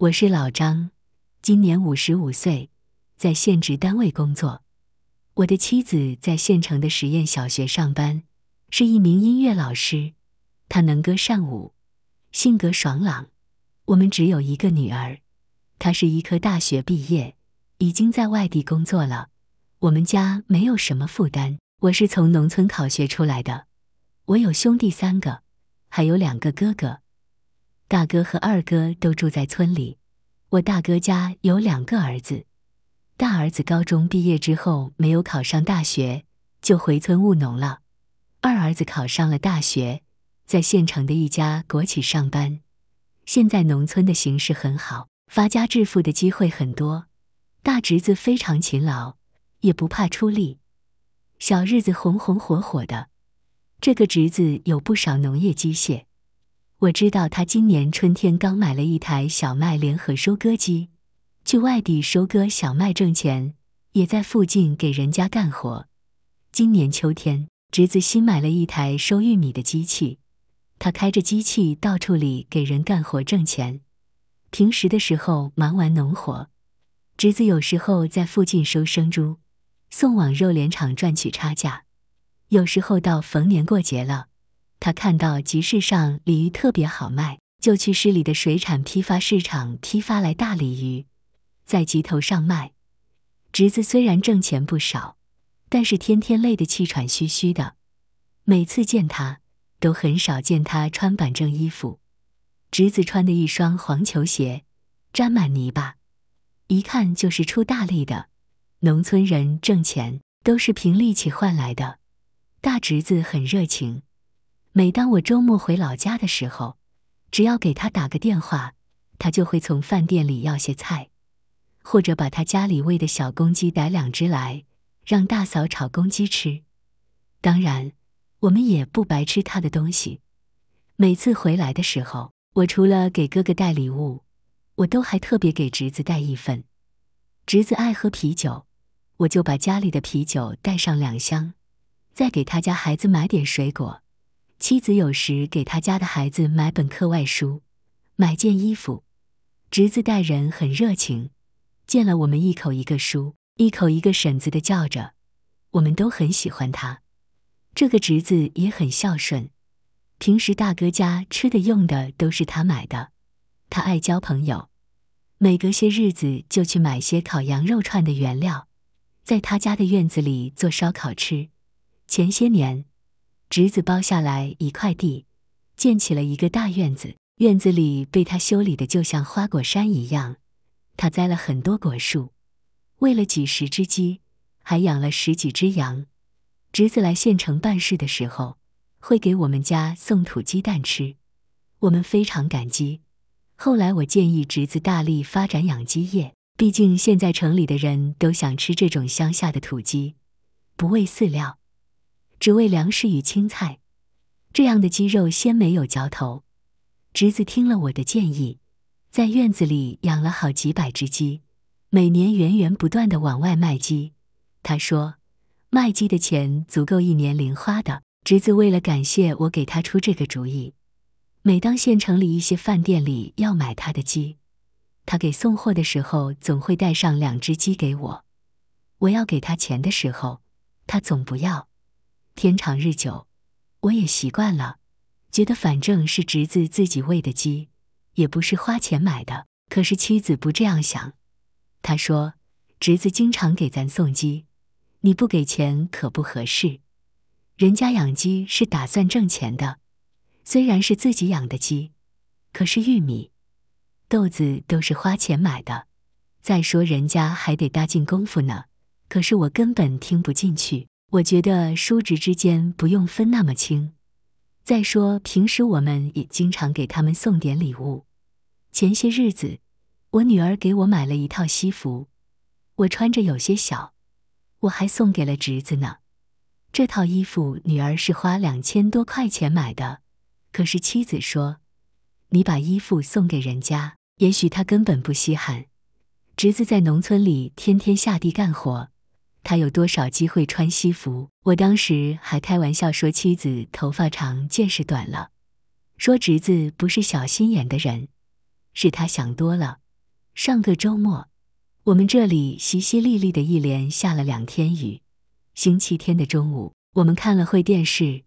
我是老张，今年五十五岁，在县直单位工作。我的妻子在县城的实验小学上班，是一名音乐老师，她能歌善舞，性格爽朗。我们只有一个女儿，她是医科大学毕业，已经在外地工作了。我们家没有什么负担。我是从农村考学出来的，我有兄弟三个，还有两个哥哥。大哥和二哥都住在村里。我大哥家有两个儿子，大儿子高中毕业之后没有考上大学，就回村务农了。二儿子考上了大学，在县城的一家国企上班。现在农村的形势很好，发家致富的机会很多。大侄子非常勤劳，也不怕出力，小日子红红火火的。这个侄子有不少农业机械。我知道他今年春天刚买了一台小麦联合收割机，去外地收割小麦挣钱；也在附近给人家干活。今年秋天，侄子新买了一台收玉米的机器，他开着机器到处里给人干活挣钱。平时的时候忙完农活，侄子有时候在附近收生猪，送往肉联厂赚取差价；有时候到逢年过节了。他看到集市上鲤鱼特别好卖，就去市里的水产批发市场批发来大鲤鱼，在集头上卖。侄子虽然挣钱不少，但是天天累得气喘吁吁的。每次见他，都很少见他穿板正衣服。侄子穿的一双黄球鞋，沾满泥巴，一看就是出大力的。农村人挣钱都是凭力气换来的。大侄子很热情。每当我周末回老家的时候，只要给他打个电话，他就会从饭店里要些菜，或者把他家里喂的小公鸡逮两只来，让大嫂炒公鸡吃。当然，我们也不白吃他的东西。每次回来的时候，我除了给哥哥带礼物，我都还特别给侄子带一份。侄子爱喝啤酒，我就把家里的啤酒带上两箱，再给他家孩子买点水果。妻子有时给他家的孩子买本课外书，买件衣服。侄子待人很热情，见了我们一口一个叔，一口一个婶子的叫着，我们都很喜欢他。这个侄子也很孝顺，平时大哥家吃的用的都是他买的。他爱交朋友，每隔些日子就去买些烤羊肉串的原料，在他家的院子里做烧烤吃。前些年。侄子包下来一块地，建起了一个大院子，院子里被他修理的就像花果山一样。他栽了很多果树，喂了几十只鸡，还养了十几只羊。侄子来县城办事的时候，会给我们家送土鸡蛋吃，我们非常感激。后来我建议侄子大力发展养鸡业，毕竟现在城里的人都想吃这种乡下的土鸡，不喂饲料。只为粮食与青菜，这样的鸡肉鲜美有嚼头。侄子听了我的建议，在院子里养了好几百只鸡，每年源源不断的往外卖鸡。他说，卖鸡的钱足够一年零花的。侄子为了感谢我给他出这个主意，每当县城里一些饭店里要买他的鸡，他给送货的时候总会带上两只鸡给我。我要给他钱的时候，他总不要。天长日久，我也习惯了，觉得反正是侄子自己喂的鸡，也不是花钱买的。可是妻子不这样想，她说：“侄子经常给咱送鸡，你不给钱可不合适。人家养鸡是打算挣钱的，虽然是自己养的鸡，可是玉米、豆子都是花钱买的。再说人家还得搭进功夫呢。”可是我根本听不进去。我觉得叔侄之间不用分那么清。再说平时我们也经常给他们送点礼物。前些日子，我女儿给我买了一套西服，我穿着有些小，我还送给了侄子呢。这套衣服女儿是花两千多块钱买的，可是妻子说：“你把衣服送给人家，也许他根本不稀罕。”侄子在农村里天天下地干活。他有多少机会穿西服？我当时还开玩笑说：“妻子头发长，见识短了。”说侄子不是小心眼的人，是他想多了。上个周末，我们这里淅淅沥沥的一连下了两天雨。星期天的中午，我们看了会电视，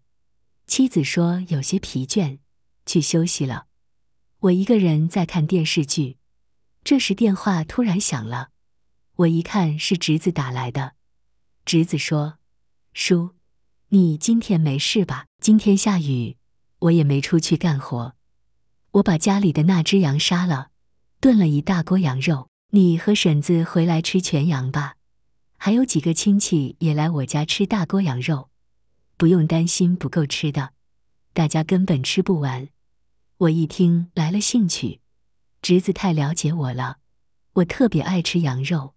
妻子说有些疲倦，去休息了。我一个人在看电视剧，这时电话突然响了，我一看是侄子打来的。侄子说：“叔，你今天没事吧？今天下雨，我也没出去干活。我把家里的那只羊杀了，炖了一大锅羊肉。你和婶子回来吃全羊吧。还有几个亲戚也来我家吃大锅羊肉，不用担心不够吃的，大家根本吃不完。”我一听来了兴趣。侄子太了解我了，我特别爱吃羊肉，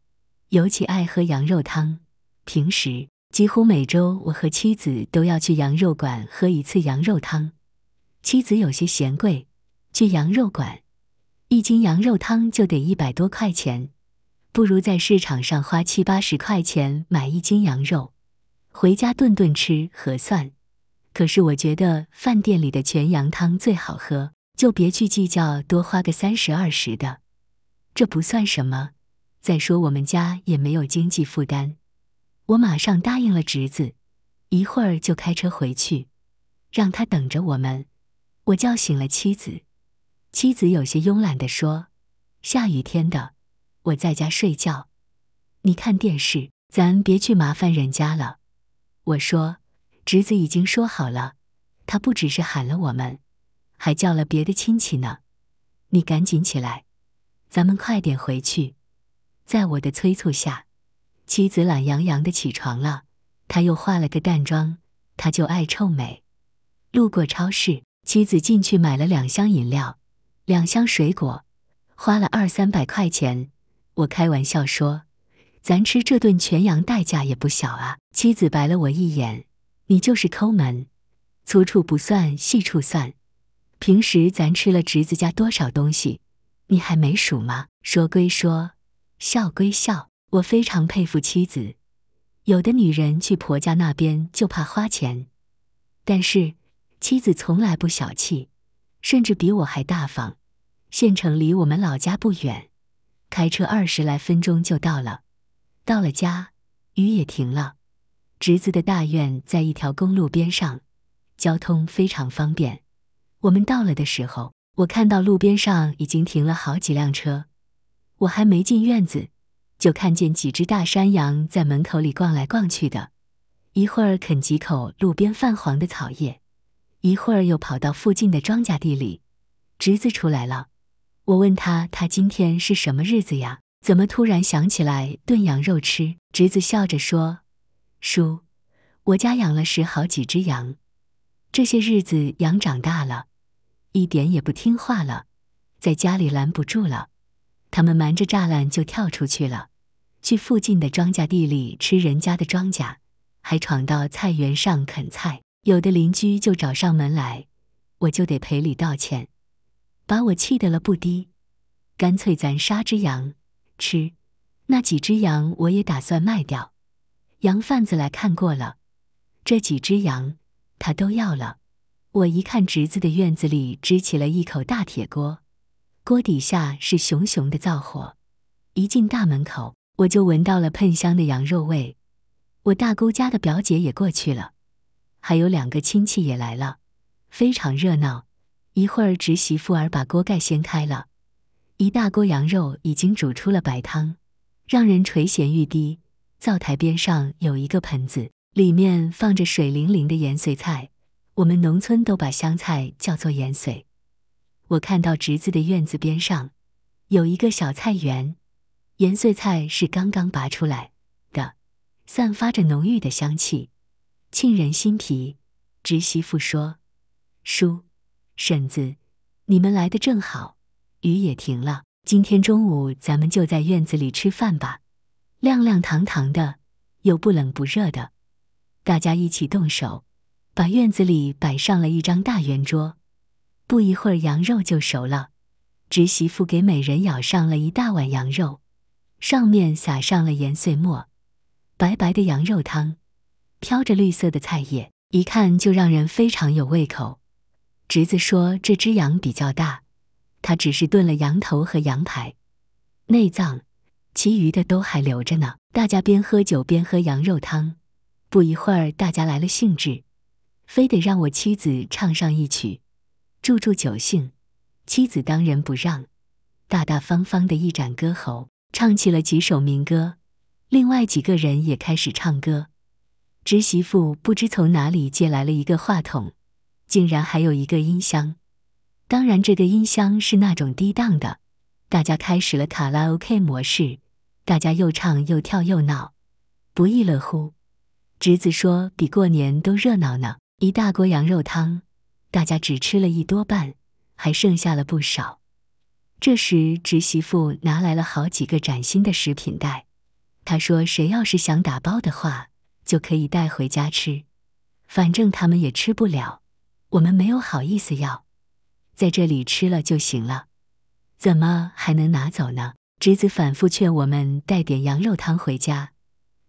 尤其爱喝羊肉汤。平时几乎每周我和妻子都要去羊肉馆喝一次羊肉汤。妻子有些嫌贵，去羊肉馆一斤羊肉汤就得一百多块钱，不如在市场上花七八十块钱买一斤羊肉，回家顿顿吃合算。可是我觉得饭店里的全羊汤最好喝，就别去计较多花个三十二十的，这不算什么。再说我们家也没有经济负担。我马上答应了侄子，一会儿就开车回去，让他等着我们。我叫醒了妻子，妻子有些慵懒地说：“下雨天的，我在家睡觉，你看电视，咱别去麻烦人家了。”我说：“侄子已经说好了，他不只是喊了我们，还叫了别的亲戚呢。你赶紧起来，咱们快点回去。”在我的催促下。妻子懒洋洋的起床了，他又化了个淡妆，他就爱臭美。路过超市，妻子进去买了两箱饮料、两箱水果，花了二三百块钱。我开玩笑说：“咱吃这顿全羊，代价也不小啊。”妻子白了我一眼：“你就是抠门，粗处不算细处算。平时咱吃了侄子家多少东西，你还没数吗？”说归说，笑归笑。我非常佩服妻子。有的女人去婆家那边就怕花钱，但是妻子从来不小气，甚至比我还大方。县城离我们老家不远，开车二十来分钟就到了。到了家，雨也停了。侄子的大院在一条公路边上，交通非常方便。我们到了的时候，我看到路边上已经停了好几辆车。我还没进院子。就看见几只大山羊在门口里逛来逛去的，一会儿啃几口路边泛黄的草叶，一会儿又跑到附近的庄稼地里。侄子出来了，我问他：“他今天是什么日子呀？怎么突然想起来炖羊肉吃？”侄子笑着说：“叔，我家养了十好几只羊，这些日子羊长大了，一点也不听话了，在家里拦不住了，他们瞒着栅栏就跳出去了。”去附近的庄稼地里吃人家的庄稼，还闯到菜园上啃菜，有的邻居就找上门来，我就得赔礼道歉，把我气得了不低。干脆咱杀只羊吃，那几只羊我也打算卖掉。羊贩子来看过了，这几只羊他都要了。我一看侄子的院子里支起了一口大铁锅，锅底下是熊熊的灶火，一进大门口。我就闻到了喷香的羊肉味，我大姑家的表姐也过去了，还有两个亲戚也来了，非常热闹。一会儿侄媳妇儿把锅盖掀开了，一大锅羊肉已经煮出了白汤，让人垂涎欲滴。灶台边上有一个盆子，里面放着水灵灵的盐水菜，我们农村都把香菜叫做盐水。我看到侄子的院子边上有一个小菜园。芫荽菜是刚刚拔出来的，散发着浓郁的香气，沁人心脾。侄媳妇说：“叔，婶子，你们来的正好，雨也停了。今天中午咱们就在院子里吃饭吧，亮亮堂堂的，又不冷不热的。大家一起动手，把院子里摆上了一张大圆桌。不一会儿，羊肉就熟了。侄媳妇给每人舀上了一大碗羊肉。”上面撒上了盐碎末，白白的羊肉汤，飘着绿色的菜叶，一看就让人非常有胃口。侄子说这只羊比较大，他只是炖了羊头和羊排，内脏，其余的都还留着呢。大家边喝酒边喝羊肉汤，不一会儿大家来了兴致，非得让我妻子唱上一曲，助助酒兴。妻子当仁不让，大大方方的一展歌喉。唱起了几首民歌，另外几个人也开始唱歌。侄媳妇不知从哪里借来了一个话筒，竟然还有一个音箱，当然这个音箱是那种低档的。大家开始了卡拉 OK 模式，大家又唱又跳又闹，不亦乐乎。侄子说比过年都热闹呢。一大锅羊肉汤，大家只吃了一多半，还剩下了不少。这时，侄媳妇拿来了好几个崭新的食品袋。她说：“谁要是想打包的话，就可以带回家吃，反正他们也吃不了。我们没有好意思要，在这里吃了就行了，怎么还能拿走呢？”侄子反复劝我们带点羊肉汤回家。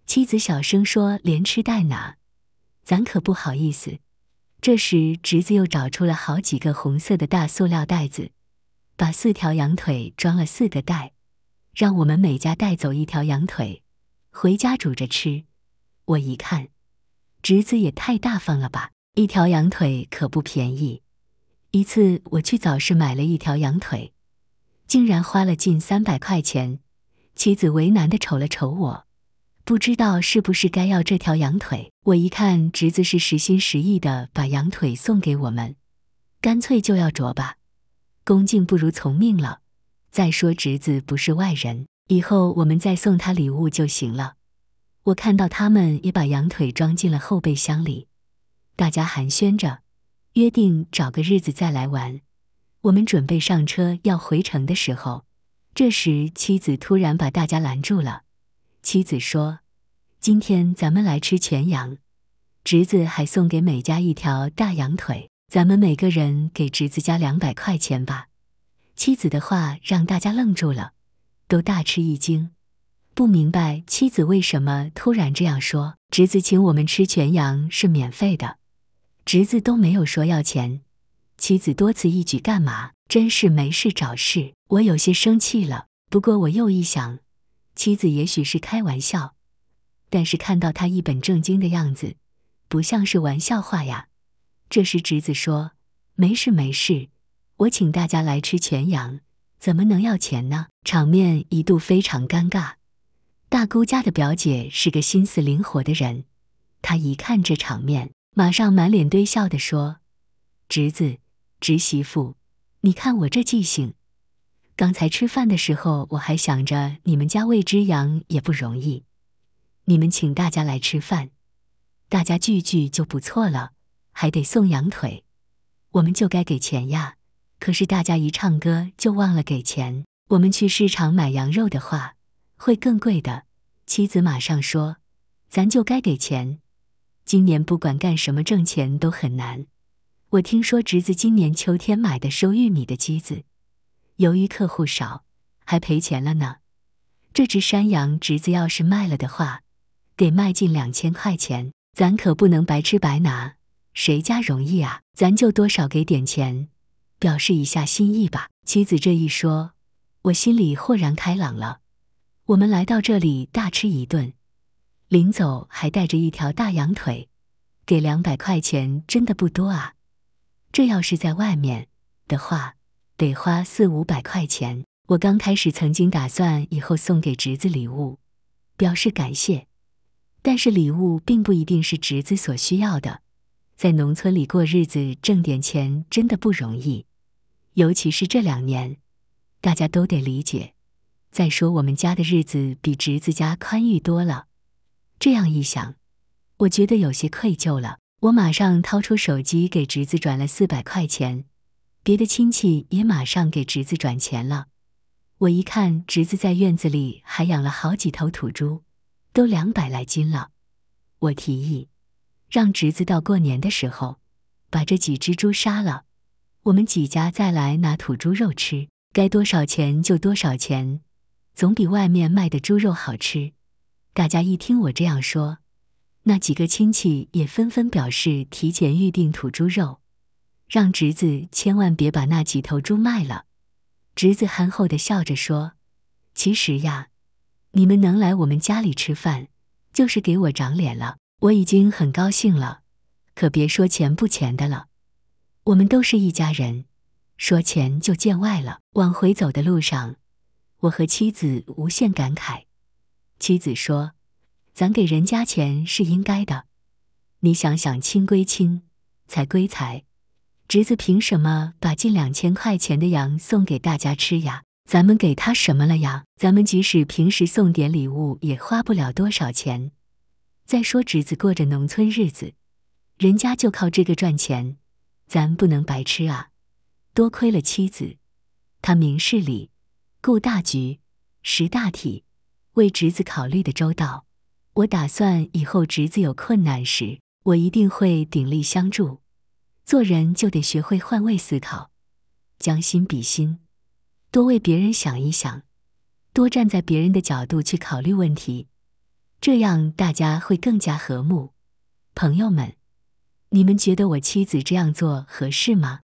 妻子小声说：“连吃带拿，咱可不好意思。”这时，侄子又找出了好几个红色的大塑料袋子。把四条羊腿装了四个袋，让我们每家带走一条羊腿，回家煮着吃。我一看，侄子也太大方了吧！一条羊腿可不便宜。一次我去早市买了一条羊腿，竟然花了近三百块钱。妻子为难的瞅了瞅我，不知道是不是该要这条羊腿。我一看，侄子是实心实意的把羊腿送给我们，干脆就要着吧。恭敬不如从命了。再说侄子不是外人，以后我们再送他礼物就行了。我看到他们也把羊腿装进了后备箱里，大家寒暄着，约定找个日子再来玩。我们准备上车要回城的时候，这时妻子突然把大家拦住了。妻子说：“今天咱们来吃全羊，侄子还送给每家一条大羊腿。”咱们每个人给侄子加两百块钱吧。妻子的话让大家愣住了，都大吃一惊，不明白妻子为什么突然这样说。侄子请我们吃全羊是免费的，侄子都没有说要钱，妻子多此一举干嘛？真是没事找事！我有些生气了。不过我又一想，妻子也许是开玩笑，但是看到他一本正经的样子，不像是玩笑话呀。这时，侄子说：“没事没事，我请大家来吃全羊，怎么能要钱呢？”场面一度非常尴尬。大姑家的表姐是个心思灵活的人，她一看这场面，马上满脸堆笑地说：“侄子，侄媳妇，你看我这记性。刚才吃饭的时候，我还想着你们家喂只羊也不容易，你们请大家来吃饭，大家聚聚就不错了。”还得送羊腿，我们就该给钱呀。可是大家一唱歌就忘了给钱。我们去市场买羊肉的话，会更贵的。妻子马上说：“咱就该给钱。今年不管干什么挣钱都很难。我听说侄子今年秋天买的收玉米的机子，由于客户少，还赔钱了呢。这只山羊，侄子要是卖了的话，得卖近两千块钱。咱可不能白吃白拿。”谁家容易啊？咱就多少给点钱，表示一下心意吧。妻子这一说，我心里豁然开朗了。我们来到这里大吃一顿，临走还带着一条大羊腿，给两百块钱真的不多啊。这要是在外面的话，得花四五百块钱。我刚开始曾经打算以后送给侄子礼物，表示感谢，但是礼物并不一定是侄子所需要的。在农村里过日子，挣点钱真的不容易，尤其是这两年，大家都得理解。再说我们家的日子比侄子家宽裕多了，这样一想，我觉得有些愧疚了。我马上掏出手机给侄子转了四百块钱，别的亲戚也马上给侄子转钱了。我一看，侄子在院子里还养了好几头土猪，都两百来斤了。我提议。让侄子到过年的时候把这几只猪杀了，我们几家再来拿土猪肉吃，该多少钱就多少钱，总比外面卖的猪肉好吃。大家一听我这样说，那几个亲戚也纷纷表示提前预定土猪肉，让侄子千万别把那几头猪卖了。侄子憨厚地笑着说：“其实呀，你们能来我们家里吃饭，就是给我长脸了。”我已经很高兴了，可别说钱不钱的了。我们都是一家人，说钱就见外了。往回走的路上，我和妻子无限感慨。妻子说：“咱给人家钱是应该的，你想想，亲归亲，财归财，侄子凭什么把近两千块钱的羊送给大家吃呀？咱们给他什么了呀？咱们即使平时送点礼物，也花不了多少钱。”再说侄子过着农村日子，人家就靠这个赚钱，咱不能白吃啊！多亏了妻子，他明事理、顾大局、识大体，为侄子考虑的周到。我打算以后侄子有困难时，我一定会鼎力相助。做人就得学会换位思考，将心比心，多为别人想一想，多站在别人的角度去考虑问题。这样大家会更加和睦。朋友们，你们觉得我妻子这样做合适吗？